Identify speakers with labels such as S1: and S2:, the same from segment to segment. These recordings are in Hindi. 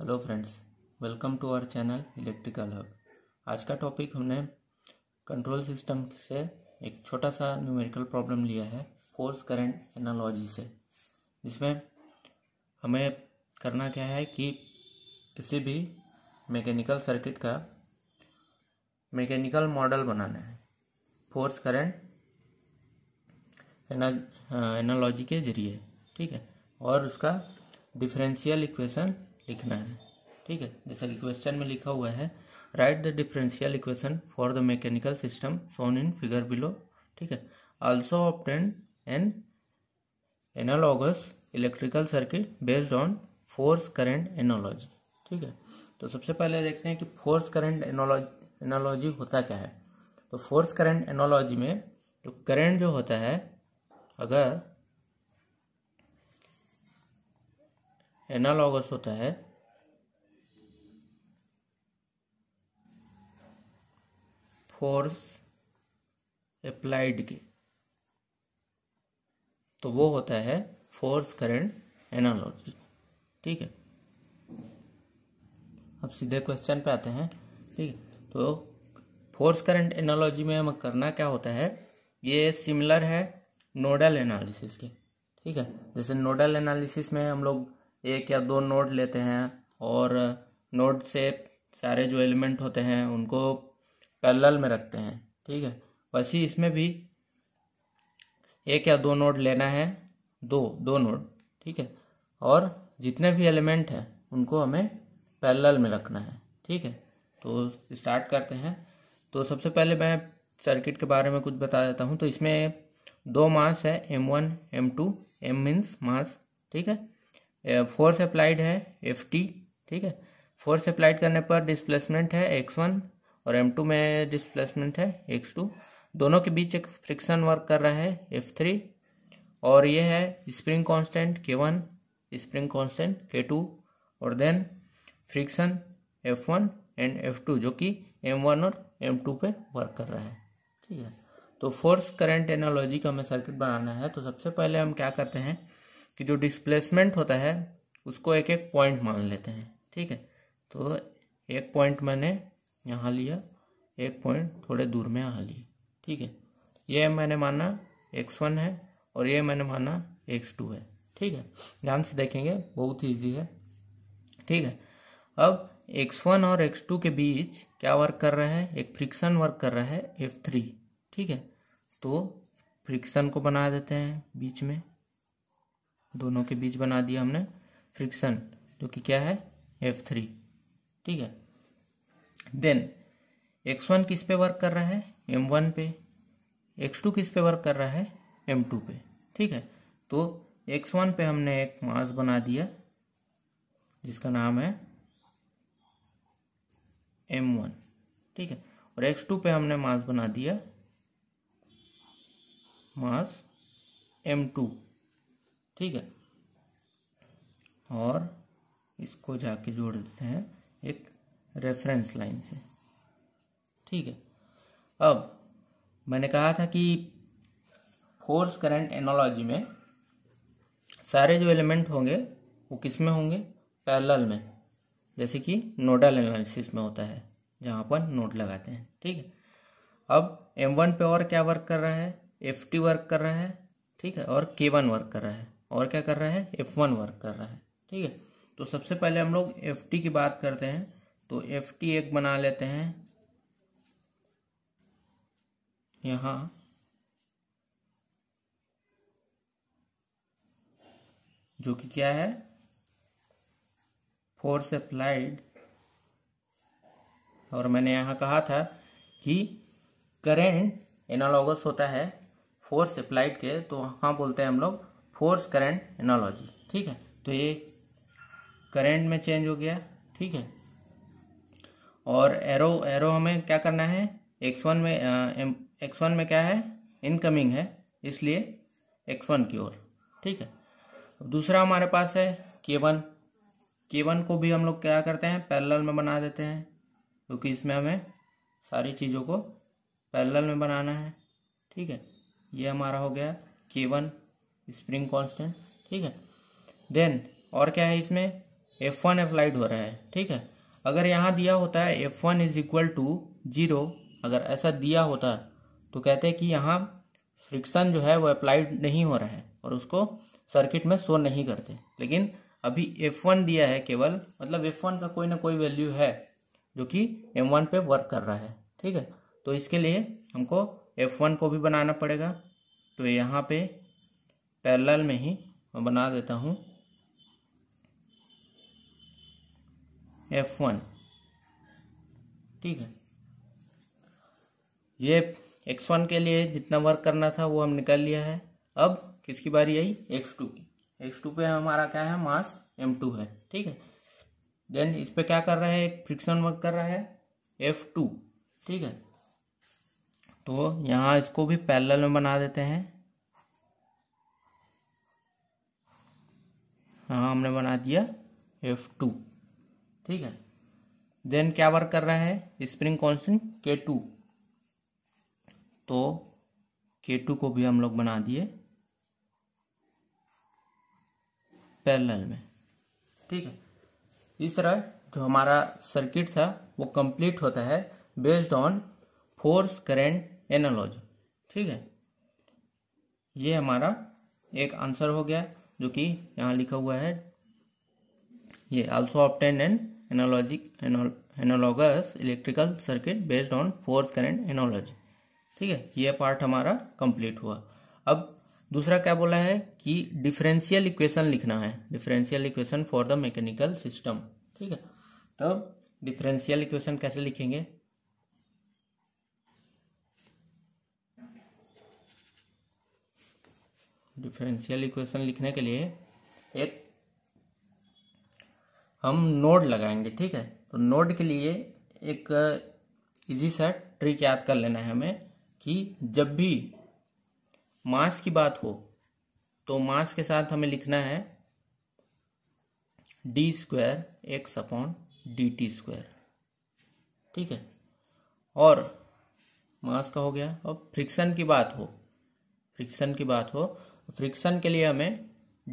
S1: hello friends welcome to our channel electrical hub आज का टॉपिक हमने कंट्रोल सिस्टम से एक छोटा सा न्यूमेरिकल प्रॉब्लम लिया है फोर्स करंट एनालॉजी से जिसमें हमें करना क्या है कि किसी भी मैकेनिकल सर्किट का मैकेनिकल मॉडल बनाना है फोर्स करंट एनालॉजी के जरिए ठीक है और उसका डिफरेंशियल इक्वेशन लिखना है ठीक है जैसा कि क्वेश्चन में लिखा हुआ है write the differential equation for the mechanical system shown in figure below ठीक है also obtain an analogous electrical circuit based on force current analogy ठीक है तो सबसे पहले देखते हैं कि फोर्स करेंट एनोलॉजी एनोलॉजी होता क्या है तो फोर्स करेंट एनोलॉजी में जो करेंट जो होता है अगर एनालॉगस होता है फोर्स अप्लाइड के तो वो होता है फोर्स करंट एनालॉजी ठीक है अब सीधे क्वेश्चन पे आते हैं ठीक है तो फोर्स करंट एनालॉजी में हम करना क्या होता है ये सिमिलर है नोडल एनालिसिस के ठीक है जैसे नोडल एनालिसिस में हम लोग एक या दो नोड लेते हैं और नोड से सारे जो एलिमेंट होते हैं उनको पैरेलल में रखते हैं ठीक है वैसे इसमें भी एक या दो नोड लेना है दो दो नोड ठीक है और जितने भी एलिमेंट हैं उनको हमें पैरेलल में रखना है ठीक है तो स्टार्ट करते हैं तो सबसे पहले मैं सर्किट के बारे में कुछ बता देता हूँ तो इसमें दो मास है M one M two M means mass ठीक है फोर्स अप्लाइड है एफ टी ठीक है फोर्स अप्लाइड करने पर डिस्प्लेसमेंट है एक्स वन और एम टू में डिस्प्लेसमेंट है एक्स टू दोनों के बीच एक फ्रिक्शन वर्क कर रहा है एफ थ्री और ये है spring constant K one spring constant K two और then friction F one and F two जो कि एम वन और एम टू पे वर्क कर रहा है ठीक है तो फोर्स करंट एनोलॉजी का हमें सर्किट बनाना है तो सबसे पहले हम क्या करते हैं कि जो डिस्प्लेसमेंट होता है उसको एक एक पॉइंट मान लेते हैं ठीक है तो एक पॉइंट मैंने यहाँ लिया एक पॉइंट थोड़े दूर में यहाँ लिया ठीक है ये मैंने माना एक्स वन है और ये मैंने माना एक्स टू है ठीक है ध्यान से देखेंगे बहुत ईजी है ठीक है अब एक्स वन और एक्स टू के बीच क्या वर्क कर रहा है एक फ्रिक्शन वर्क कर रहा है एफ थ्री ठीक है तो फ्रिक्शन को बना देते हैं बीच में दोनों के बीच बना दिया हमने फ्रिक्शन जो कि क्या है एफ थ्री ठीक है देन एक्स वन किस पे वर्क कर रहा है एम वन पे एक्स टू किस पे वर्क कर रहा है एम टू पे ठीक है तो एक्स वन पे हमने एक मास बना दिया जिसका नाम है एम वन ठीक है और एक्स टू पे हमने मास बना दिया मास एम टू ठीक है और इसको जाके जोड़ देते हैं एक रेफरेंस लाइन से ठीक है अब मैंने कहा था कि फोर्स करंट एनोलॉजी में सारे जो एलिमेंट होंगे वो किस में होंगे पैरेलल में जैसे कि नोडल एनालिसिस में होता है जहाँ पर नोड लगाते हैं ठीक है अब एम वन पे और क्या वर्क कर रहा है एफ टी वर्क कर रहा है ठीक है और के वन वर्क कर रहा है और क्या कर रहा है एफ वन वर्क कर रहा है ठीक है तो सबसे पहले हम लोग एफ टी की बात करते हैं तो एफ टी एक बना लेते हैं यहाँ जो कि क्या है फोर्स अप्लाइड और मैंने यहाँ कहा था कि करेंट एनालॉगस होता है फोर्स अप्लाइड के तो हाँ बोलते हैं हम लोग फोर्स करंट एनालॉजी ठीक है तो ये करंट में चेंज हो गया ठीक है और एरो एरो हमें क्या करना है एक्स वन में एक्स वन में क्या है इनकमिंग है इसलिए एक्स वन की ओर ठीक है दूसरा हमारे पास है के वन के वन को भी हम लोग क्या करते हैं पैरेलल में बना देते हैं क्योंकि इसमें हमें सारी चीज़ों को पैरेलल में बनाना है ठीक है ये हमारा हो गया के वन स्प्रिंग कांस्टेंट ठीक है देन और क्या है इसमें एफ वन अप्लाइड हो रहा है ठीक है अगर यहाँ दिया होता है F one is equal to zero अगर ऐसा दिया होता तो कहते हैं कि यहाँ फ्रिक्शन जो है वो अप्लाइड नहीं हो रहा है और उसको सर्किट में शो नहीं करते लेकिन अभी एफ वन दिया है केवल मतलब एफ वन का कोई ना कोई वैल्यू है जो कि वन पे वर्क कर रहा है ठीक है तो इसके लिए हमको एफ वन को भी बनाना पड़ेगा तो यहाँ पे पैरेलल में ही मैं बना देता हूँ एफ वन ठीक है ये एक्स वन के लिए जितना वर्क करना था वो हम निकाल लिया है अब किसकी बारी आई एक्स टू की एक्स टू पे हमारा क्या है मास M2 है ठीक है देन इस पे क्या कर रहा है एक फ्रिक्शन वर्क कर रहा है एफ टू ठीक है तो यहाँ इसको भी पैरेलल में बना देते हैं हाँ हमने बना दिया एफ टू ठीक है देन क्या वर्क कर रहा है स्प्रिंग कॉन्सेंट के टू तो के टू को भी हम लोग बना दिए पैरेलल में ठीक है इस तरह जो हमारा सर्किट था वो कंप्लीट होता है based on force current analogy ठीक है ये हमारा एक आंसर हो गया जो कि यहाँ लिखा हुआ है ये also obtain an analogic analogous electrical circuit based on force current analogy ठीक है ये पार्ट हमारा कंप्लीट हुआ अब दूसरा क्या बोला है कि डिफरेंशियल इक्वेशन लिखना है differential equation for the mechanical system ठीक है तब डिफरेंशियल इक्वेशन कैसे लिखेंगे डिफरेंशियल इक्वेशन लिखने के लिए एक हम नोड लगाएंगे ठीक है तो नोड के लिए एक इजी सा ट्रिक याद कर लेना है हमें कि जब भी मास की बात हो तो मास के साथ हमें लिखना है D square x upon D T square ठीक है और मास का हो गया और फ्रिक्शन की बात हो फ्रिक्शन की बात हो फ्रिक्शन के लिए हमें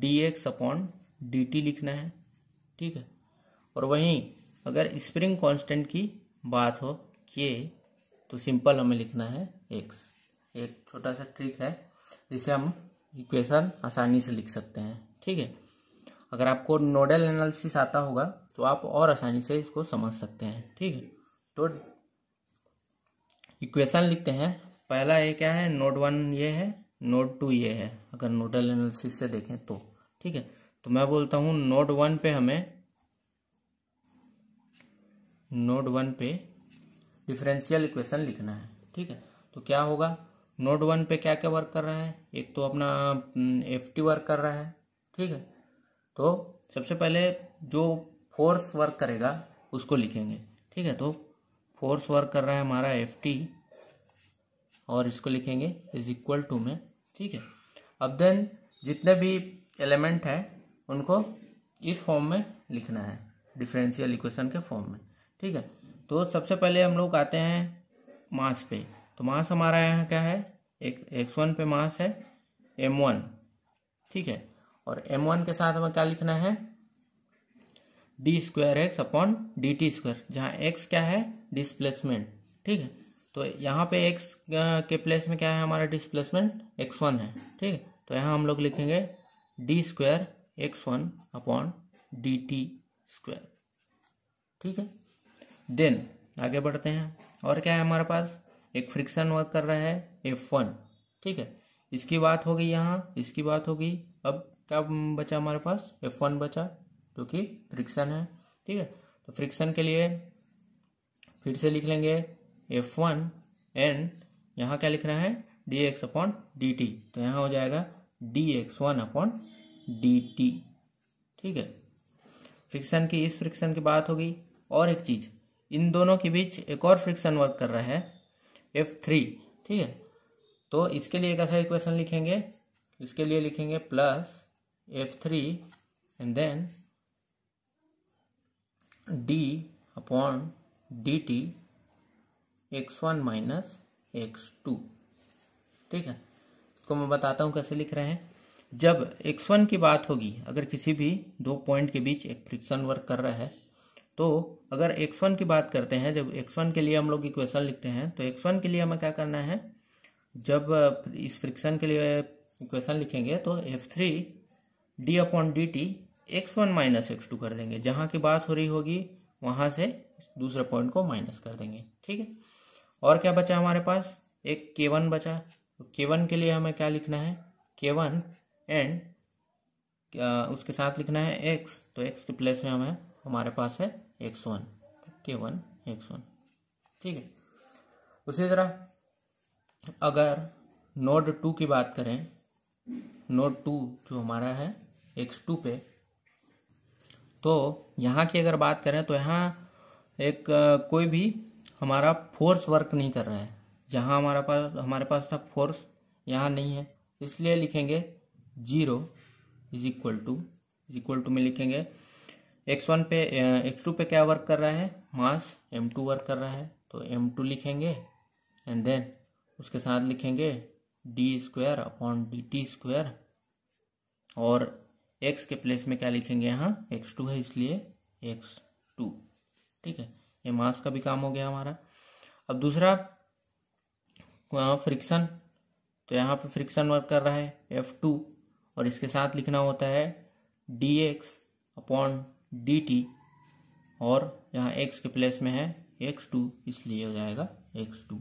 S1: D x upon D T लिखना है ठीक है और वहीं अगर स्प्रिंग कांस्टेंट की बात हो के तो सिंपल हमें लिखना है एक्स एक छोटा सा ट्रिक है जिसे हम इक्वेशन आसानी से लिख सकते हैं ठीक है अगर आपको नोडल एनालिसिस आता होगा तो आप और आसानी से इसको समझ सकते हैं ठीक है तो इक्वेशन लिखते हैं पहला ये क्या है नोड वन ये है नोट टू ये है अगर नोडल एनालिसिस से देखें तो ठीक है तो मैं बोलता हूं नोड वन पे हमें नोड वन पे डिफरेंशियल इक्वेशन लिखना है ठीक है तो क्या होगा नोड वन पे क्या क्या वर्क कर रहा है एक तो अपना एफ टी वर्क कर रहा है ठीक है तो सबसे पहले जो फोर्स वर्क करेगा उसको लिखेंगे ठीक है तो फोर्स वर्क कर रहा है हमारा एफ टी और इसको लिखेंगे इज इक्वल टू में ठीक है अब देन जितने भी एलिमेंट हैं उनको इस फॉर्म में लिखना है डिफरेंशियल इक्वेशन के फॉर्म में ठीक है तो सबसे पहले हम लोग आते हैं मास पे तो मास हमारा यहाँ क्या है एक एक्स वन पे मास है एम वन ठीक है और एम वन के साथ हमें क्या लिखना है D square x upon D T square जहाँ एक्स क्या है डिसप्लेसमेंट ठीक है तो यहाँ पे एक्स के प्लेस में क्या है हमारा डिस्प्लेसमेंट एक्स वन है ठीक है तो यहाँ हम लोग लिखेंगे d square x one upon D T square ठीक है देन आगे बढ़ते हैं और क्या है हमारे पास एक फ्रिक्शन वर्क कर रहा है एफ वन ठीक है इसकी बात हो गई यहाँ इसकी बात होगी अब क्या बचा हमारे पास एफ वन बचा जो कि फ्रिक्शन है ठीक है तो फ्रिक्शन के लिए फिर से लिख लेंगे एफ वन एन यहाँ क्या लिखना है d x upon D t तो यहाँ हो जाएगा d x one upon D t ठीक है फ्रिक्शन की इस फ्रिक्शन की बात होगी और एक चीज इन दोनों के बीच एक और फ्रिक्शन वर्क कर रहा है एफ थ्री ठीक है तो इसके लिए कैसा इक्वेशन लिखेंगे इसके लिए लिखेंगे plus f three and then d upon D t x one minus x two ठीक है इसको मैं बताता हूँ कैसे लिख रहे हैं जब एक्स वन की बात होगी अगर किसी भी दो पॉइंट के बीच एक फ्रिक्शन वर्क कर रहा है तो अगर एक्स वन की बात करते हैं जब एक्स वन के लिए हम लोग इक्वेशन लिखते हैं तो एक्स वन के लिए हमें क्या करना है जब इस फ्रिक्शन के लिए इक्वेशन लिखेंगे तो f three d upon D t x one minus x two कर देंगे जहाँ की बात हो रही होगी वहाँ से दूसरे पॉइंट को माइनस कर देंगे ठीक है और क्या बचा हमारे पास एक के वन बचा के तो वन के लिए हमें क्या लिखना है के वन एंड उसके साथ लिखना है एक्स तो एक्स के प्लेस में हमें हमारे पास है एक्स वन के वन एक्स वन ठीक है उसी तरह अगर नोड टू की बात करें नोड टू जो हमारा है एक्स टू पे तो यहाँ की अगर बात करें तो यहाँ एक कोई भी हमारा फोर्स वर्क नहीं कर रहा है जहाँ हमारा पास हमारे पास था फोर्स यहाँ नहीं है इसलिए लिखेंगे zero is equal to is equal to में लिखेंगे एक्स वन पे एक्स टू पे क्या वर्क कर रहा है मास एम टू वर्क कर रहा है तो एम टू लिखेंगे एंड देन उसके साथ लिखेंगे d square upon D T square और एक्स के प्लेस में क्या लिखेंगे यहाँ एक्स टू है इसलिए एक्स टू ठीक है ये मास का भी काम हो गया हमारा अब दूसरा फ्रिक्शन तो यहाँ पे फ्रिक्शन वर्क कर रहा है एफ टू और इसके साथ लिखना होता है d x upon D t और यहाँ एक्स के प्लेस में है एक्स टू इसलिए हो जाएगा एक्स टू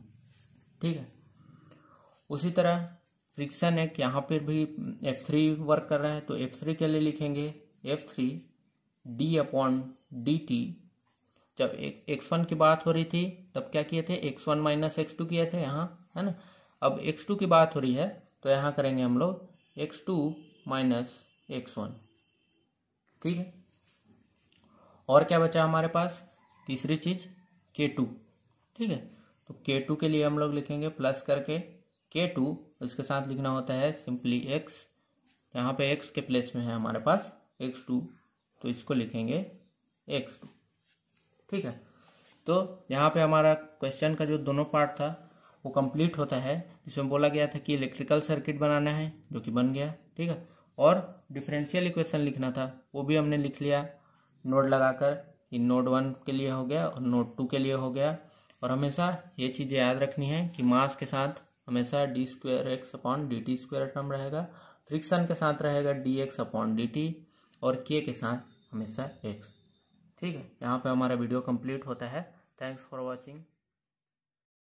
S1: ठीक है उसी तरह फ्रिक्शन एक यहाँ पर भी एफ थ्री वर्क कर रहा है तो एफ थ्री के लिए लिखेंगे f three d upon D t जब एक एक्स वन की बात हो रही थी तब क्या किए थे x one minus x two किए थे यहाँ है ना अब एक्स टू की बात हो रही है तो यहाँ करेंगे हम लोग x two minus x one ठीक है और क्या बचा हमारे पास तीसरी चीज के टू ठीक है तो के टू के लिए हम लोग लिखेंगे प्लस करके के टू इसके साथ लिखना होता है सिंपली एक्स यहाँ पे एक्स के प्लेस में है हमारे पास एक्स टू तो इसको लिखेंगे एक्स टू ठीक है तो यहाँ पे हमारा क्वेश्चन का जो दोनों पार्ट था वो कंप्लीट होता है जिसमें बोला गया था कि इलेक्ट्रिकल सर्किट बनाना है जो कि बन गया ठीक है और डिफरेंशियल इक्वेशन लिखना था वो भी हमने लिख लिया नोड लगाकर कि नोड वन के लिए हो गया और नोड टू के लिए हो गया और हमेशा ये चीज़ें याद रखनी है कि मास के साथ हमेशा d square x upon D t square term रहेगा फ्रिक्शन के साथ रहेगा d x upon D t और के के साथ हमेशा एक्स ठीक है यहाँ पे हमारा वीडियो कंप्लीट होता है थैंक्स फॉर वॉचिंग